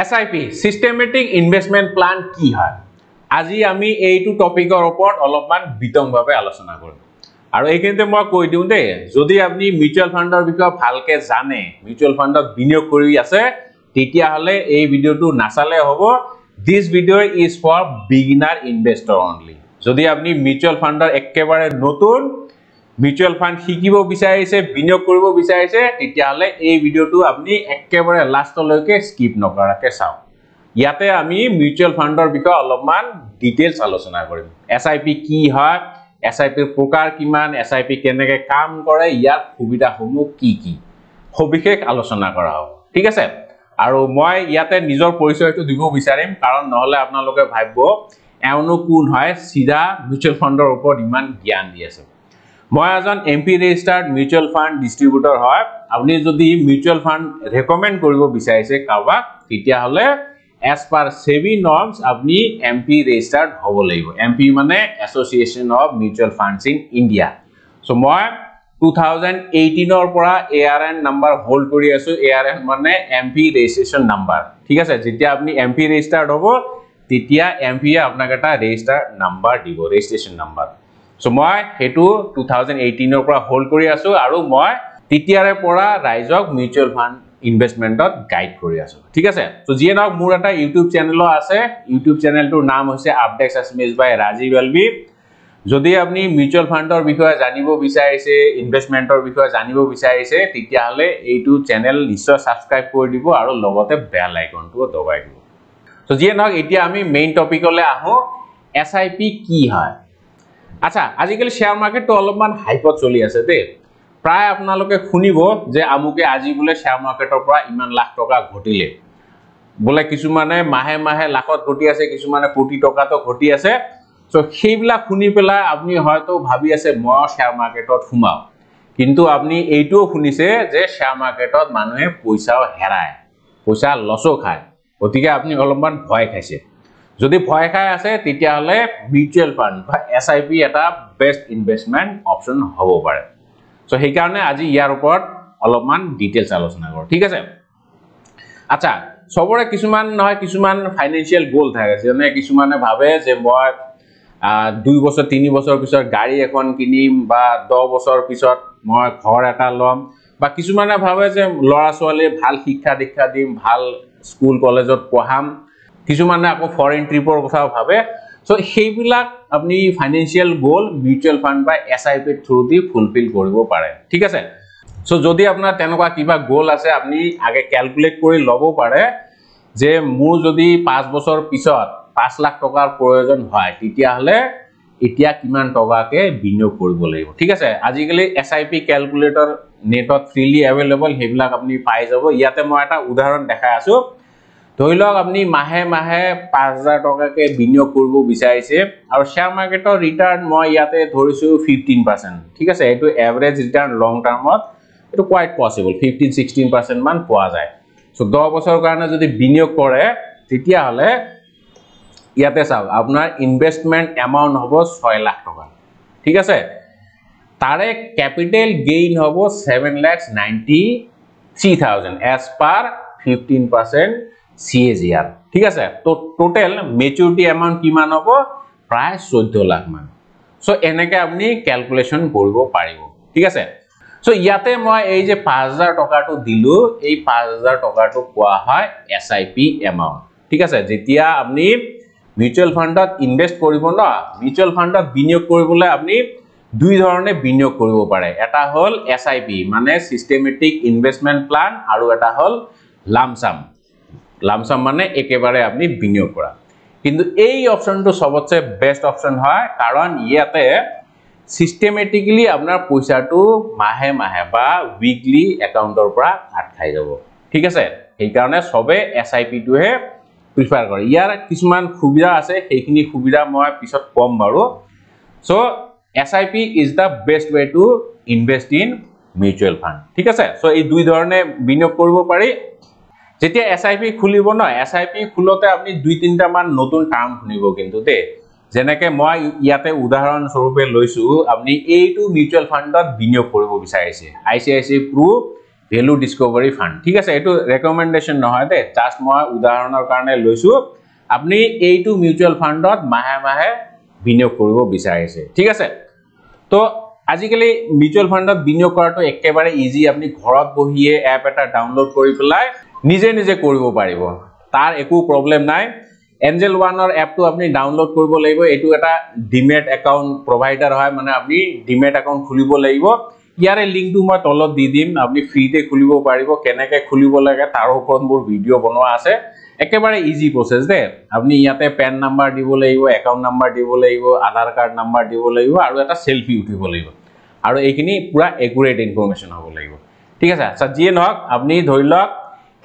S I P systematic investment plan কি হয় আজি আমি এইটো টপিকৰ ওপৰত অলপমান বিতংভাৱে আলোচনা কৰিম আৰু এইখিনিতে মই কৈ দিওঁ দেই যদি আপুনি মিউচুৱেল ফাণ্ডৰ বিষয়ে ভালকৈ জানে মিউচুৱেল ফাণ্ডত বিনিয়োগ কৰি আছে তেতিয়াহ'লে এই ভিডিঅ'টো নাচালে হ'ব দিছ video' is for beginner investor only যদি আপুনি মিউচুৱেল ফাণ্ডৰ একেবাৰে নতুন মিউচুৱেল ফাণ্ড শিকিব বিচাৰিছে বিনিয়োগ কৰিব বিচাৰিছে তেতিয়াহ'লে এই ভিডিঅ'টো আপুনি একেবাৰে লাষ্টলৈকে স্কিপ নকৰাকৈ চাওঁ ইয়াতে আমি মিউচুৱেল ফাণ্ডৰ বিষয়ে অলপমান ডিটেইলছ আলোচনা কৰিম এছ আই পি কি হয় এছ আই পিৰ প্ৰকাৰ কিমান এছ আই পি কেনেকৈ কাম কৰে ইয়াৰ সুবিধাসমূহ কি কি সবিশেষ আলোচনা কৰা হ'ব ঠিক আছে আৰু মই ইয়াতে নিজৰ পৰিচয়টো দিব বিচাৰিম কাৰণ নহ'লে আপোনালোকে ভাবিব এওঁনো কোন হয় চিধা মিউচুৱেল ফাণ্ডৰ ওপৰত ইমান জ্ঞান দি আছে মই এজন AMFI registered mutual fund distributor হয় আপুনি যদি মিউচুৱেল ফাণ্ড ৰেকমেণ্ড কৰিব বিচাৰিছে কাৰোবাক তেতিয়াহ'লে এজ পাৰ ছেভি নৰ্মছ আপুনি এম পি ৰেজিষ্টাৰ্ড হ'ব লাগিব এম পি মানে association of mutual funds in India so' মই টু থাউজেণ্ড এইটিনৰ পৰা A R N number hold কৰি আছোঁ এ আৰ এন মানে এম পি ৰেজিষ্ট্ৰেশ্যন নাম্বাৰ ঠিক আছে যেতিয়া আপুনি এম পি ৰেজিষ্টাৰ্ড হ'ব তেতিয়া এম পিয়ে আপোনাক এটা ৰেজিষ্টাৰ নাম্বাৰ দিব ৰেজিষ্ট্ৰেশ্যন নাম্বাৰ সো মই সেইটো টু থাউজেণ্ড এইটিনৰ পৰা হোল্ড কৰি আছোঁ আৰু মই তেতিয়াৰে পৰা ৰাইজক মিউচুৱেল ফাণ্ড ইনভেষ্টমেণ্টত গাইড কৰি আছোঁ ঠিক আছে চ' যিয়ে নহওক মোৰ এটা ইউটিউব চেনেলো আছে ইউটিউব চেনেলটোৰ নাম হৈছে আপডেক্স আছমিজ বাই ৰাজীৱ এলবি যদি আপুনি মিউচুৱেল ফাণ্ডৰ বিষয়ে জানিব বিচাৰিছে ইনভেষ্টমেণ্টৰ বিষয়ে জানিব বিচাৰিছে তেতিয়াহ'লে এইটো চেনেল নিশ্চয় ছাবস্ক্ৰাইব কৰি দিব আৰু লগতে বেল আইকনটোও দবাই দিব চ' যিয়ে নহওক এতিয়া আমি মেইন টপিকলৈ আহোঁ এছ আই পি কি হয় আচ্ছা আজিকালি শ্বেয়াৰ মাৰ্কেটটো অলপমান হাইপত চলি আছে দেই প্ৰায় আপোনালোকে শুনিব যে আমুকে আজি বোলে শ্বেয়াৰ মাৰ্কেটৰ পৰা ইমান লাখ টকা ঘটিলে বোলে কিছুমানে মাহে মাহে লাখত ঘটি আছে কিছুমানে কোটি টকাতো ঘটি আছে চ' সেইবিলাক শুনি পেলাই আপুনি হয়তো ভাবি আছে মই শ্বেয়াৰ মাৰ্কেটত সোমাওঁ কিন্তু আপুনি এইটোও শুনিছে যে শ্বেয়াৰ মাৰ্কেটত মানুহে পইচাও হেৰায় পইচা লছো খায় গতিকে আপুনি অলপমান ভয় খাইছে যদি ভয় খাই আছে তেতিয়াহলে মিউচুৱেল ফাণ্ড বা এছ আই পি এটা বেষ্ট ইনভেষ্টমেণ্ট অপশ্যন হ'ব পাৰে চ' সেইকাৰণে আজি ইয়াৰ ওপৰত অলপমান ডিটেইলছ আলোচনা কৰোঁ ঠিক আছে আচ্ছা চবৰে কিছুমান নহয় কিছুমান ফাইনেন্সিয়েল গ'ল থাকে যেনে কিছুমানে ভাবে যে মই দুই বছৰ তিনি বছৰ পিছত গাড়ী এখন কিনিম বা দহ বছৰ পিছত মই ঘৰ এটা ল'ম বা কিছুমানে ভাবে যে ল'ৰা ছোৱালীয়ে ভাল শিক্ষা দীক্ষা দিম ভাল স্কুল কলেজত পঢ়াম কিছুমানে আকৌ ফৰেইন ট্ৰিপৰ কথাও ভাবে চ' সেইবিলাক আপুনি ফাইনেন্সিয়েল গ'ল মিউচুৱেল ফাণ্ড বা এছ আই পিৰ থ্ৰু দি ফুলফিল কৰিব পাৰে ঠিক আছে চ' যদি আপোনাৰ তেনেকুৱা কিবা গ'ল আছে আপুনি আগে কেলকুলেট কৰি ল'ব পাৰে যে মোৰ যদি পাঁচ বছৰ পিছত পাঁচ লাখ টকাৰ প্ৰয়োজন হয় তেতিয়াহ'লে এতিয়া কিমান টকাকৈ বিনিয়োগ কৰিব লাগিব ঠিক আছে আজিকালি এছ আই পি কেলকুলেটৰ নেটত ফ্ৰিলি এভেইলেবল সেইবিলাক আপুনি পাই যাব ইয়াতে মই এটা উদাহৰণ দেখাই আছোঁ ধৰি লওক আপুনি মাহে মাহে পাঁচ হাজাৰ টকাকে বিনিয়োগ কৰিব বিচাৰিছে আৰু শ্বেয়াৰ মাৰ্কেটৰ ৰিটাৰ্ণ মই ইয়াতে ধৰিছোঁ ফিফটিন পাৰ্চেণ্ট ঠিক আছে এইটো এভাৰেজ ৰিটাৰ্ণ লং টাৰ্মত এইটো কোৱাইট পচিবল ফিফটিন ছিক্সটিন মান পোৱা যায় চ' দহ বছৰৰ কাৰণে যদি বিনিয়োগ কৰে তেতিয়াহ'লে ইয়াতে চাওক আপোনাৰ ইনভেষ্টমেণ্ট এমাউণ্ট হ'ব ছয় লাখ টকা ঠিক আছে তাৰে কেপিটেল গেইন হ'ব seven lakh ninety three thousand as per fifteen percent CAGR ঠিক আছে তো টোটাল ম্যাচুরিটি এমাউন্ট কিমান হব প্রায় 14 লাখ মান সো এনেকে আপনি ক্যালকুলেশন করব পারিব ঠিক আছে সো ইয়াতে মই এই যে 5000 টাকাটো দিলু এই 5000 টাকাটো কোয়া হয় SIP এমাউন্ট ঠিক আছে যেতিয়া আপনি মিউচুয়াল ফান্ডত ইনভেস্ট করিব না মিউচুয়াল ফান্ডত বিনিয়োগ করিবলে আপনি দুই ধরনের বিনিয়োগ করিব পারে এটা হল SIP মানে সিস্টেমেটিক ইনভেস্টমেন্ট প্ল্যান আর এটা হল লামসাম লামসাম মানে একেবাৰে আপুনি বিনিয়োগ কৰা কিন্তু এই অপশ্যনটো চবতছে বেষ্ট অপশ্যন হয় কাৰণ ইয়াতে ছিষ্টেমেটিকেলি আপোনাৰ পইচাটো মাহে মাহে বা উইকলি একাউণ্টৰ পৰা কাট খাই যাব ঠিক আছে সেইকাৰণে চবে এছ আই পিটোহে প্ৰিফাৰ কৰে ইয়াৰ কিছুমান সুবিধা আছে সেইখিনি সুবিধা মই পিছত ক'ম বাৰু so' S I P is the best way to invest in mutual fund ঠিক আছে চ' এই দুই ধৰণে বিনিয়োগ কৰিব পাৰি যেতিয়া এছ আই পি খুলিব ন এছ আই পি খোলোতে আপুনি দুই তিনিটামান নতুন টাৰ্ম শুনিব কিন্তু দেই যেনেকৈ মই ইয়াতে উদাহৰণস্বৰূপে লৈছোঁ আপুনি এইটো মিউচুৱেল ফাণ্ডত বিনিয়োগ কৰিব বিচাৰিছে I C I C Pru value discovery fund ঠিক আছে এইটো ৰেকমেণ্ডেশ্যন নহয় দেই জাষ্ট মই উদাহৰণৰ কাৰণে লৈছোঁ আপুনি এইটো মিউচুৱেল ফাণ্ডত মাহে মাহে বিনিয়োগ কৰিব বিচাৰিছে ঠিক আছে তো আজিকালি মিউচুৱেল ফাণ্ডত বিনিয়োগ কৰাটো একেবাৰে ইজি আপুনি ঘৰত বহিয়ে এপ এটা ডাউনলোড কৰি পেলাই নিজে নিজে কৰিব পাৰিব তাৰ একো প্ৰব্লেম নাই এঞ্জেল ওৱানৰ এপটো আপুনি ডাউনলোড কৰিব লাগিব এইটো এটা ডিমেট একাউণ্ট প্ৰভাইডাৰ হয় মানে আপুনি ডিমেট একাউণ্ট খুলিব লাগিব ইয়াৰে লিংকটো মই তলত দি দিম আপুনি ফ্ৰীতে খুলিব পাৰিব কেনেকৈ খুলিব লাগে তাৰ ওপৰত মোৰ ভিডিঅ' বনোৱা আছে একেবাৰে ইজি প্ৰচেছ দেই আপুনি ইয়াতে পেন নাম্বাৰ দিব লাগিব একাউণ্ট নাম্বাৰ দিব লাগিব আধাৰ কাৰ্ড নাম্বাৰ দিব লাগিব আৰু এটা চেল্ফি উঠিব লাগিব আৰু এইখিনি পূৰা একুৰেট ইনফৰ্মেশ্যন হ'ব লাগিব ঠিক আছে আচ্ছা যিয়ে নহওক আপুনি ধৰি লওক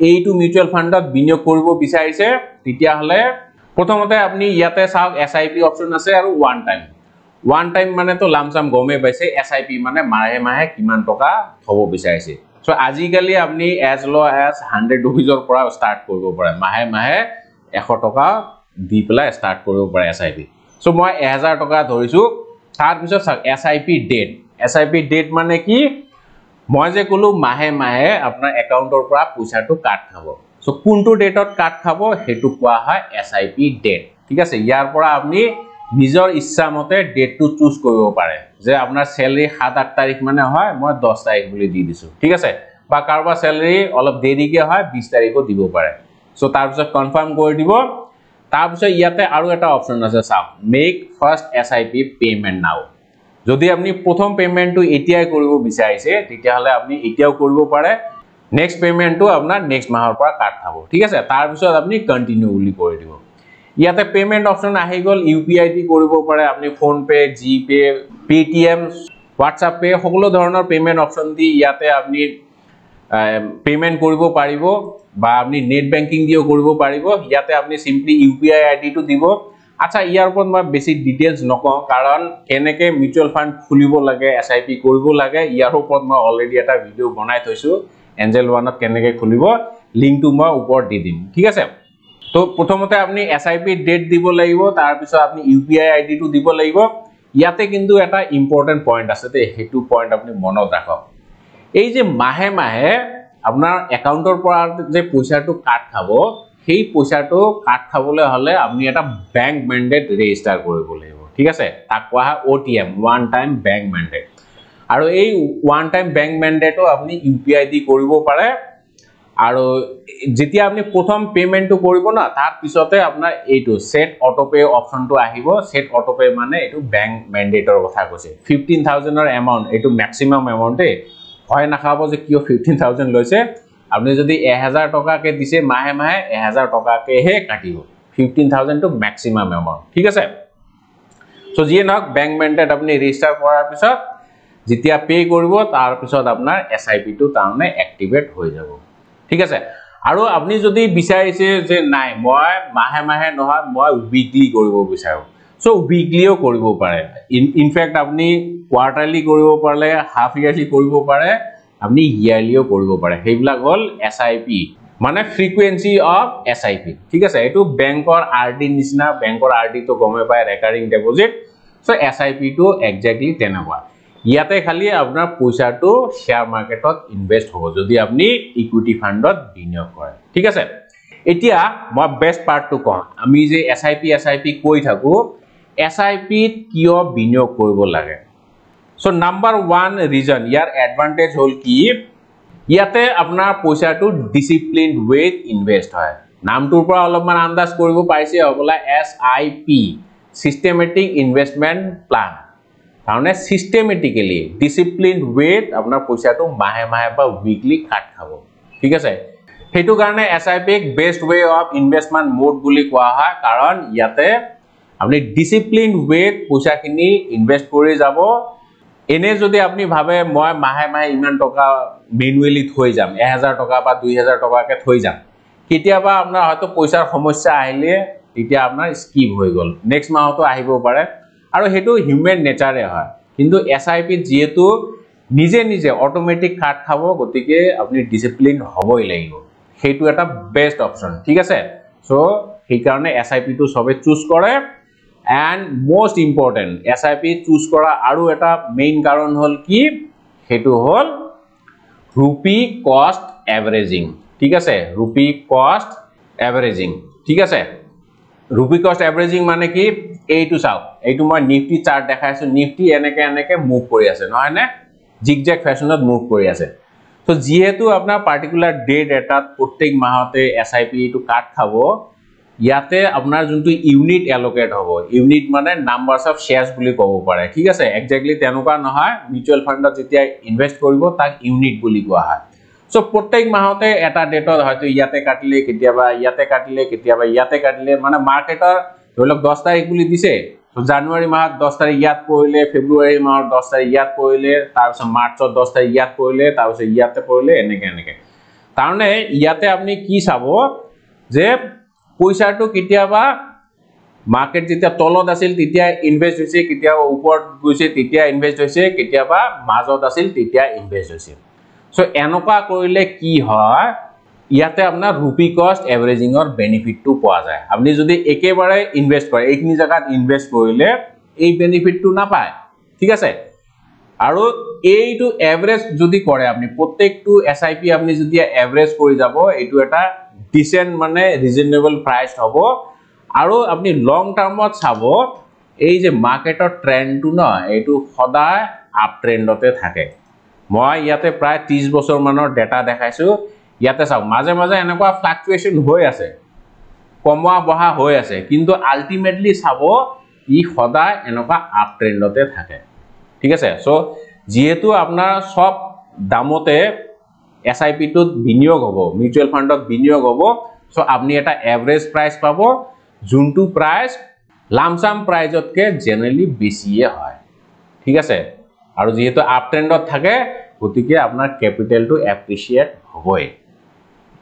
এইটো মিউচুৱেল ফাণ্ডত বিনিয়োগ কৰিব বিচাৰিছে তেতিয়াহ'লে প্ৰথমতে আপুনি ইয়াতে চাওক এছ আই পি অপশ্যন আছে আৰু ওৱান টাইম ওৱান টাইম মানেতো চাম গমেই পাইছে এছ আই পি মানে মাহে মাহে কিমান টকা থ'ব বিচাৰিছে চ' আজিকালি আপুনি এজ ল' এজ হাণ্ড্ৰেড ৰুপিজৰ পৰা ষ্টাৰ্ট কৰিব পাৰে মাহে মাহে এশ টকা দি পেলাই ষ্টাৰ্ট কৰিব পাৰে এছ আই পি চ' মই এহেজাৰ টকা ধৰিছোঁ তাৰপিছত চাওক S I P date S I P date মানে কি মই যে ক'লো মাহে মাহে আপোনাৰ একাউণ্টৰ পৰা পইচাটো কাট খাব চ' কোনটো ডেটত কাট খাব সেইটো কোৱা হয় এছ আই পি ডেট ঠিক আছে ইয়াৰ পৰা আপুনি নিজৰ ইচ্ছামতে ডেটটো চুজ কৰিব পাৰে যে আপোনাৰ চেলেৰি সাত আঠ তাৰিখ মানে হয় মই দহ তাৰিখ বুলি দি দিছোঁ ঠিক আছে বা কাৰোবাৰ চেলেৰি অলপ দেৰিকৈ হয় বিছ তাৰিখো দিব পাৰে চ' তাৰপিছত কনফাৰ্ম কৰি দিব তাৰপিছত ইয়াতে আৰু এটা অপশ্যন আছে চাওক make first S I P payment now যদি আপুনি প্ৰথম পে'মেণ্টটো এতিয়াই কৰিব বিচাৰিছে তেতিয়াহ'লে আপুনি এতিয়াও কৰিব পাৰে নেক্সট পে'মেণ্টটো আপোনাৰ নেক্সট মাহৰ পৰা কাট খাব ঠিক আছে তাৰপিছত আপুনি কন্টিনিউ বলে করে দিব ইয়াতে পে'মেণ্ট অপশ্যন আহি গ'ল গেল ইউপিআই দি করব পারে আপনি PhonePe GPay Paytm WhatsApp Pay সকলো ধৰণৰ পে'মেণ্ট অপশন দি ইয়াতে আপুনি পে'মেণ্ট কৰিব পাৰিব বা আপুনি নেট বেংকিং দিও কৰিব পাৰিব ইয়াতে আপুনি ইউ পি আই আই ডিটো দিব আচ্ছা ইয়াৰ ওপৰত মই বেছি ডিটেইলছ নকওঁ কাৰণ কেনেকৈ মিউচুৱেল ফাণ্ড খুলিব লাগে এছ আই পি কৰিব লাগে ইয়াৰ ওপৰত মই অলৰেডি এটা ভিডিঅ' বনাই থৈছোঁ এঞ্জেল ওৱানত কেনেকৈ খুলিব লিংকটো মই ওপৰত দি দিম ঠিক আছে তো প্ৰথমতে আপুনি এছ আই পি ডেট দিব লাগিব তাৰপিছত আপুনি ইউ পি আই আইডিটো দিব লাগিব ইয়াতে কিন্তু এটা ইম্পৰ্টেণ্ট পইণ্ট আছে দেই সেইটো পইণ্ট আপুনি মনত ৰাখক এই যে মাহে মাহে আপোনাৰ একাউণ্টৰ পৰা যে পইচাটো কাট খাব সেই পইচাটো কাঠ খাবলৈ হ'লে আপুনি এটা বেংক মেণ্ডেট ৰেজিষ্টাৰ কৰিব লাগিব ঠিক আছে তাক কোৱা হয় O' T M one time bank mandate আৰু এই ওৱান টাইম বেংক মেণ্ডেটো আপুনি ইউ পি আই দি কৰিব পাৰে আৰু যেতিয়া আপুনি প্ৰথম পে'মেণ্টটো কৰিব ন তাৰপিছতে আপোনাৰ এইটো ছেট অট'পে অপশ্যনটো আহিব ছেট অট'পে মানে এইটো বেংক মেণ্ডেটৰ কথা কৈছে ফিফটিন থাউজেণ্ডৰ এমাউণ্ট এইটো মেক্সিমাম এমাউণ্ট দেই ভয় নাখাব যে কিয় ফিফটিন থাউজেণ্ড লৈছে আপুনি যদি এহেজাৰ টকাকে দিছে মাহে মাহে এহেজাৰ টকাকেহে কাটিব ফিফটিন থাউজেণ্ডটো মেক্সিমাম এমাউণ্ট ঠিক আছে চ' যিয়ে নহওক বেংক মেণ্টেড আপুনি ৰেজিষ্টাৰ কৰাৰ পিছত যেতিয়া পে' কৰিব তাৰপিছত আপোনাৰ এছ আই পিটো তাৰমানে এক্টিভেট হৈ যাব ঠিক আছে আৰু আপুনি যদি বিচাৰিছে যে নাই মই মাহে মাহে নহয় মই উইকলি কৰিব বিচাৰোঁ চ' উইকলিও কৰিব পাৰে ইন ইনফেক্ট আপুনি কোৱাৰ্টাৰলি কৰিব পাৰে হাফ ইয়াৰলি কৰিব পাৰে আপুনি ইয়াৰলিও কৰিব পাৰে সেইবিলাক হল এছ আই পি মানে frequency of S I P ঠিক আছে এইটো বেংকৰ আৰ ডি নিচিনা বেংকৰ আৰ ডিটো তো গমে পায় recurring deposit so' S I P too exactly তেনা ইয়াতে খালি আপোনাৰ পইচাটো শ্বেয়াৰ মাৰ্কেটত ইনভেষ্ট হব যদি আপুনি ইকুইটি ফাণ্ডত বিনিয়োগ কৰে ঠিক আছে এতিয়া মই বেষ্ট পাৰ্টটো কওঁ আমি যে S I P S I P কৈ থাকোঁ এছ আই পিত কিয় বিনিয়োগ কৰিব লাগে সো নাম্বাৰ ওৱান ৰিজন ইয়াৰ এডভান্টেজ হ'ল কি ইয়াতে আপোনাৰ পইচাটো ডিচিপ্লিন ৱেত ইনভেষ্ট হয় নামটোৰ পৰা অলপমান আন্দাজ কৰিব পাৰিছে হ'বলে S I P systematic investment plan তাৰমানে ছিষ্টেমেটিকেলি ডিচিপ্লিন ৱেত আপোনাৰ পইচাটো মাহে মাহে বা উইকলি কাট খাব ঠিক আছে সেইটো কাৰণে এছ আই পিক best way of investment mode বুলি কোৱা হয় কাৰণ ইয়াতে আপুনি ডিচিপ্লিন ৱেত পইচাখিনি ইনভেষ্ট কৰি যাব এনে যদি আপুনি ভাবে মই মাহে মাহে ইমান টকা মেনুৱেলি থৈ যাম এহেজাৰ টকা বা দুই হেজাৰ টকাকৈ থৈ যাম কেতিয়াবা আপোনাৰ হয়তো পইচাৰ সমস্যা আহিলে তেতিয়া আপোনাৰ স্কিপ হৈ গ'ল নেক্সট মাহতো আহিব পাৰে আৰু সেইটো হিউমেন নেচাৰে হয় কিন্তু এছ আই পিত যিহেতু নিজে নিজে অট'মেটিক কাৰ্ড খাব গতিকে আপুনি ডিচিপ্লিন হ'বই লাগিব সেইটো এটা বেষ্ট অপশ্যন ঠিক আছে চ' সেইকাৰণে এছ আই পিটো চবেই চুজ কৰে and most important S I P choose কৰা আৰু এটা মেইন কাৰণ হ'ল কি সেইটো হ'ল ৰুপি কষ্ট এভাৰেজিং ঠিক আছে ৰুপি কষ্ট এভাৰেজিং ঠিক আছে ৰুপি কষ্ট এভাৰেজিং মানে কি এইটো চাওক এইটো মই নিফটি চাৰ্ট দেখাইছোঁ নিফটি এনেকৈ এনেকৈ মুভ কৰি আছে নহয়নে জিক জেক ফেশ্বনত মুভ কৰি আছে চ' যিহেতু আপোনাৰ পাৰ্টিকুলাৰ ডেট এটাত প্ৰত্যেক মাহতে এছ আই পি এইটো কাৰ্ড খাব ইয়াতে আপোনাৰ যোনটো ইউনিট এলোকেট হ'ব ইউনিট মানে নাম্বাৰ অফ শ্বেয়াৰ্ছ বুলি ক'ব পাৰে ঠিক আছে একজেক্টলি তেনেকুৱা নহয় মিউচুৱেল ফাণ্ডত যেতিয়া ইনভেষ্ট কৰিব তাক ইউনিট বুলি কোৱা হয় চ' প্ৰত্যেক মাহতে এটা ডেটত হয়তো ইয়াতে কাটিলে কেতিয়াবা ইয়াতে কাটিলে কেতিয়াবা ইয়াতে কাটিলে মানে মাৰ্কেটৰ ধৰি লওক দহ তাৰিখ বুলি দিছে চ' জানুৱাৰী মাহত দহ তাৰিখ ইয়াত পৰিলে ফেব্ৰুৱাৰী মাহত দহ তাৰিখ ইয়াত পৰিলে তাৰপিছত মাৰ্চত দহ তাৰিখ ইয়াত পৰিলে তাৰপিছত ইয়াতে পৰিলে এনেকৈ এনেকৈ তাৰমানে ইয়াতে আপুনি কি চাব যে পইচাটো কেতিয়াবা মাৰ্কেট যেতিয়া তলত আছিল তেতিয়া ইনভেষ্ট হৈছে কেতিয়াবা ওপৰত গৈছে তেতিয়া ইনভেষ্ট হৈছে কেতিয়াবা মাজত আছিল তেতিয়া ইনভেষ্ট হৈছে চ' এনেকুৱা কৰিলে কি হয় ইয়াতে আপোনাৰ ৰুপি কষ্ট এভাৰেজিঙৰ বেনিফিটটো পোৱা যায় আপুনি যদি একেবাৰে ইনভেষ্ট কৰে এইখিনি জেগাত ইনভেষ্ট কৰিলে এই বেনিফিটটো নাপায় ঠিক আছে আৰু এইটো এভাৰেজ যদি কৰে আপুনি প্ৰত্যেকটো এছ আই পি আপুনি যদি এভাৰেজ কৰি যাব এইটো এটা ডিচেণ্ট মানে ৰিজনেবল প্ৰাইচ হ'ব আৰু আপুনি লং টাৰ্মত চাব এই যে মাৰ্কেটৰ ট্ৰেণ্ডটো ন এইটো সদায় আপ ট্ৰেণ্ডতে থাকে মই ইয়াতে প্ৰায় ত্ৰিছ বছৰমানৰ ডেটা দেখাইছোঁ ইয়াতে চাওক মাজে মাজে এনেকুৱা ফ্লাকচুৱেশ্যন হৈ আছে কমোৱা বঢ়া হৈ আছে কিন্তু আল্টিমেটলি চাব ই সদায় এনেকুৱা আপ ট্ৰেণ্ডতে থাকে ঠিক আছে চ' যিহেতু আপোনাৰ চব দামতে এছ আই পিটোত বিনিয়োগ হ'ব মিউচুৱেল ফাণ্ডত বিনিয়োগ হ'ব চ' আপুনি এটা এভাৰেজ প্ৰাইচ পাব যোনটো প্ৰাইচ লামচাম প্ৰাইজতকৈ জেনেৰেলি বেছিয়ে হয় ঠিক আছে আৰু যিহেতু আপ ট্ৰেণ্ডত থাকে গতিকে আপোনাৰ কেপিটেলটো এপ্ৰিচিয়েট হ'বই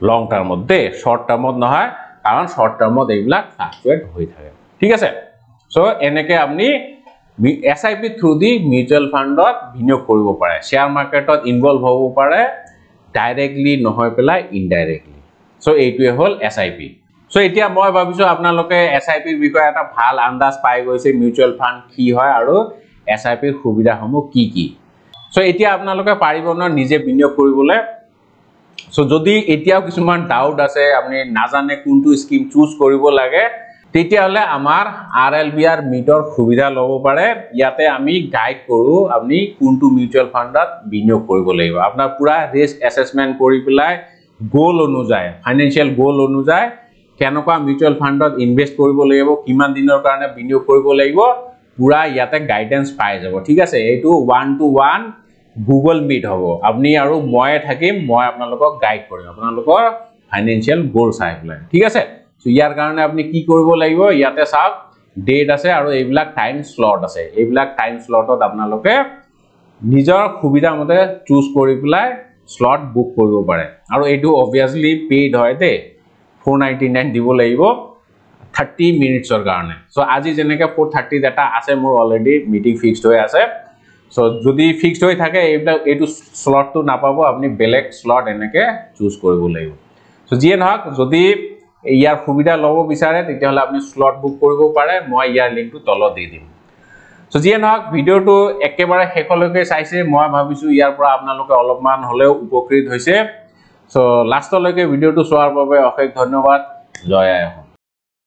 লং টাৰ্মত দেই শ্বৰ্ট টাৰ্মত নহয় কাৰণ শ্বৰ্ট টাৰ্মত এইবিলাক ফ্লাকচুৱেট হৈ থাকে ঠিক আছে চ' এনেকৈ আপুনি S I P through the mutual ফাণ্ডত বিনিয়োগ কৰিব পাৰে শ্বেয়াৰ মাৰ্কেটত ইনভলভ হ'ব পাৰে ডাইৰেক্টলি নহয় পেলাই ইনডাইৰেক্টলি চ' এইটোৱে হ'ল এছ আই পি চ' এতিয়া মই ভাবিছোঁ আপোনালোকে এছ আই পিৰ বিষয়ে এটা ভাল আন্দাজ পাই গৈছে মিউচুৱেল ফাণ্ড কি হয় আৰু এছ আই পিৰ সুবিধাসমূহ কি কি চ' এতিয়া আপোনালোকে পাৰিব ন নিজে বিনিয়োগ কৰিবলৈ চ' যদি এতিয়াও কিছুমান ডাউট আছে আপুনি নাজানে কোনটো স্কিম চুজ কৰিব লাগে তেতিয়া হলে আমাৰ আৰএলবিআৰ মিটৰ সুবিধা লব পাৰে ইয়াতে আমি গাইড কৰো আপুনি কোনটো মিউচুৱেল ফাণ্ডত বিনিয়োগ কৰিব লাগিব আপোনাৰ পুৰা ৰিস্ক এছেছমেণ্ট কৰি পেলাই গ'ল অনুযায়ী ফাইনেন্সিয়েল গ'ল অনুযায়ী কেনেকুৱা মিউচুৱেল ফাণ্ডত ইনভেষ্ট কৰিব লাগিব কিমান দিনৰ কাৰণে বিনিয়োগ কৰিব লাগিব পুৰা ইয়াতে গাইডেঞ্চ পাই যাব ঠিক আছে এইটো one to one Google Meet হ'ব আপুনি আৰু ময়ে থাকিম মই আপোনালোকক গাইড কৰিম আপোনালোকৰ ফাইনেন্সিয়েল গ'ল চাই পেলাই ঠিক আছে সো ইয়াৰ কাৰণে আপুনি কি কৰিব লাগিব ইয়াতে সব ডেট আছে আৰু এইবিলাক টাইম স্লট আছে এইবিলাক টাইম স্লটত আপোনালোকে নিজৰ সুবিধা মতে চুজ কৰি পেলায় স্লট বুক কৰিব পাৰে আৰু এইটু অবভিয়াসলি পেইড হয় দে 499 দিব লাগিব 30 মিনিটসৰ কাৰণে সো আজি জেনেকে 430 ডেটা আছে মোৰ অলৰেডি মিটিং ফিক্সড হৈ আছে সো যদি ফিক্সড হৈ থাকে এইবিলাক এইটু স্লট তো না পাবো আপনি ব্লেক স্লট এনেকে চুজ কৰিব লাগিব সো জিয়ে না যদি ইয়াৰ সুবিধা লব বিচাৰে তেতিয়াহলে আপুনি স্লট বুক কৰিব পাৰে মই ইয়াৰ লিংকটো তলত দি দিম সো জিয়ে নহওক ভিডিওটো একেবাৰে শেষলৈকে চাইছে মই ভাবিছোঁ ইয়াৰ পৰা আপোনালোকে অলপমান হ'লেও উপকৃত হৈছে সো লাষ্টলৈকে ভিডিওটো চোৱাৰ বাবে অশেষ ধন্যবাদ জয় আয়